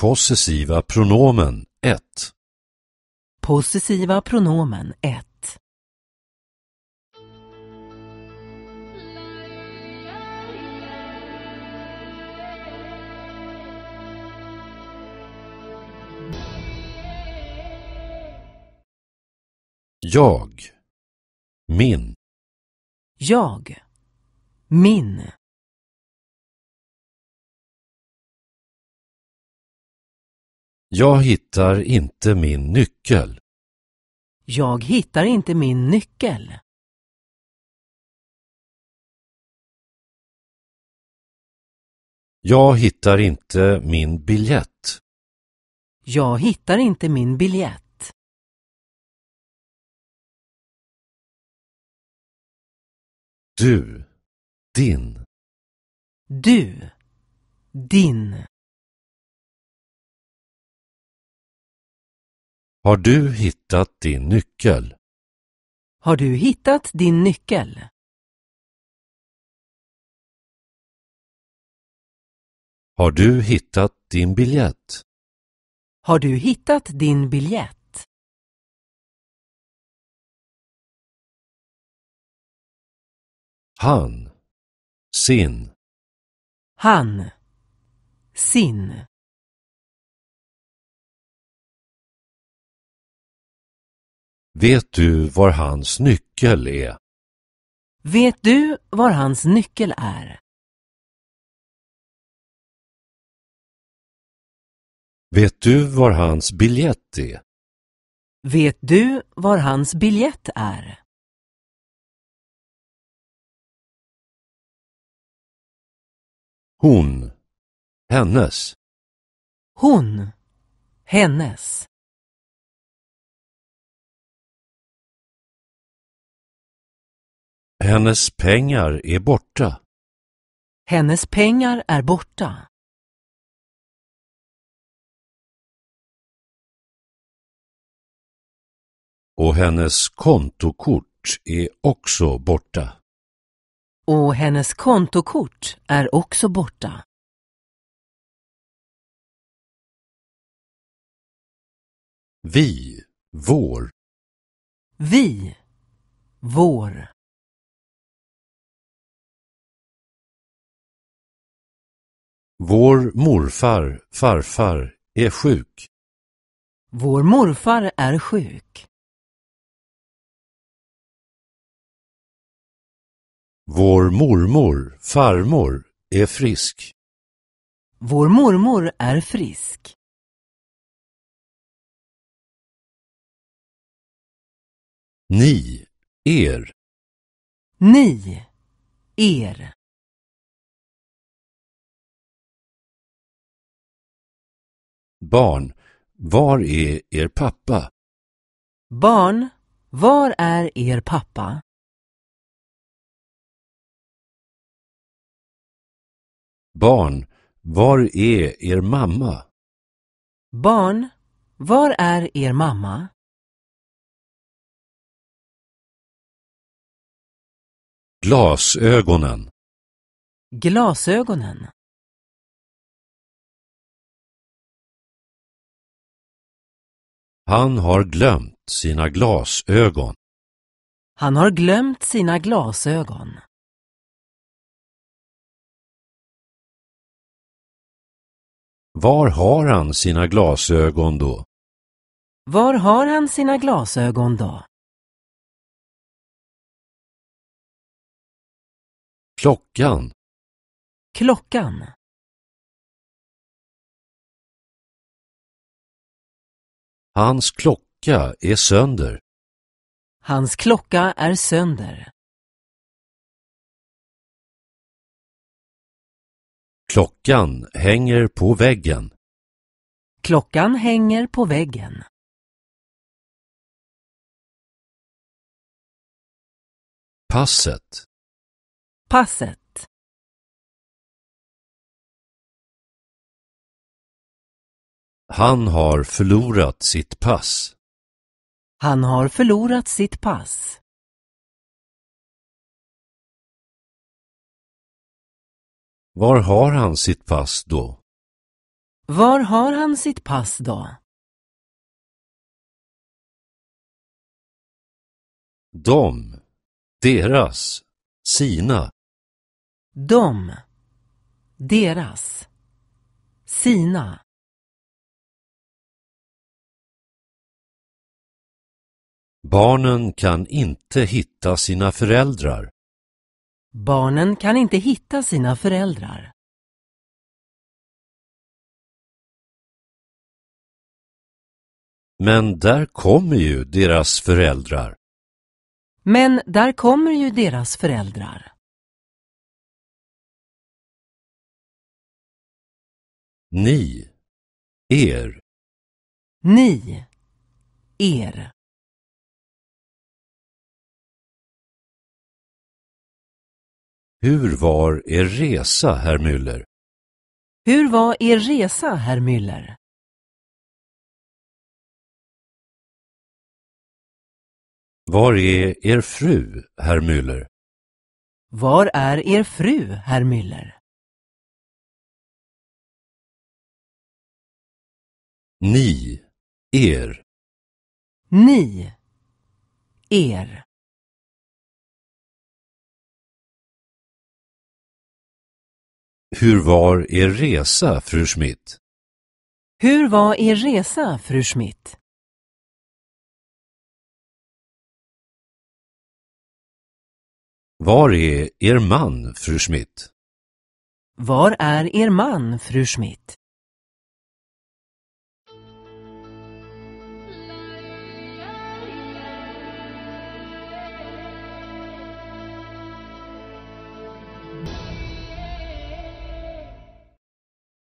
Possessiva pronomen 1. Possessiva pronomen 1. Jag. Min. Jag. Min. Jag hittar inte min nyckel. Jag hittar inte min nyckel. Jag hittar inte min biljett. Jag hittar inte min biljett. Du, din. Du, din. Har du hittat din nyckel? Har du hittat din nyckel? Har du hittat din biljett? Har du hittat din biljett? Han, sin. Han, sin. Vet du var hans nyckel är? Vet du var hans nyckel är? Vet du var hans biljett är? Vet du var hans biljett är? Hon. Hennes. Hon. Hennes. Hennes pengar är borta. Hennes pengar är borta. Och hennes kontokort är också borta. Och hennes kontokort är också borta. Vi, vår. Vi, vår. Vår morfar, farfar, är sjuk. Vår morfar är sjuk. Vår mormor, farmor, är frisk. Vår mormor är frisk. Ni, er. Ni, er. Barn, var är er pappa? Barn, var är er pappa? Barn, var är er mamma? Barn, var är er mamma? Glasögonen. Glasögonen. Han har glömt sina glasögon. Han har glömt sina glasögon. Var har han sina glasögon då? Var har han sina glasögon då? Klockan. Klockan. Hans klocka är sönder. Hans klocka är sönder. Klockan hänger på väggen. Klockan hänger på väggen. Passet. Passet. Han har förlorat sitt pass. Han har förlorat sitt pass. Var har han sitt pass då? Var har han sitt pass då? De, deras, sina. De, deras, sina. Barnen kan inte hitta sina föräldrar. Barnen kan inte hitta sina föräldrar. Men där kommer ju deras föräldrar. Men där kommer ju deras föräldrar. Ni, er. Ni, er. Hur var er resa, herr Müller? Hur var er resa, herr Müller? Var är er fru, herr Müller? Var är er fru, herr Müller? Ni, er. Ni, er. Hur var er resa, fru Schmidt? Hur var er resa, fru Schmidt? Var är er man, fru Schmidt? Var är er man, fru Schmidt?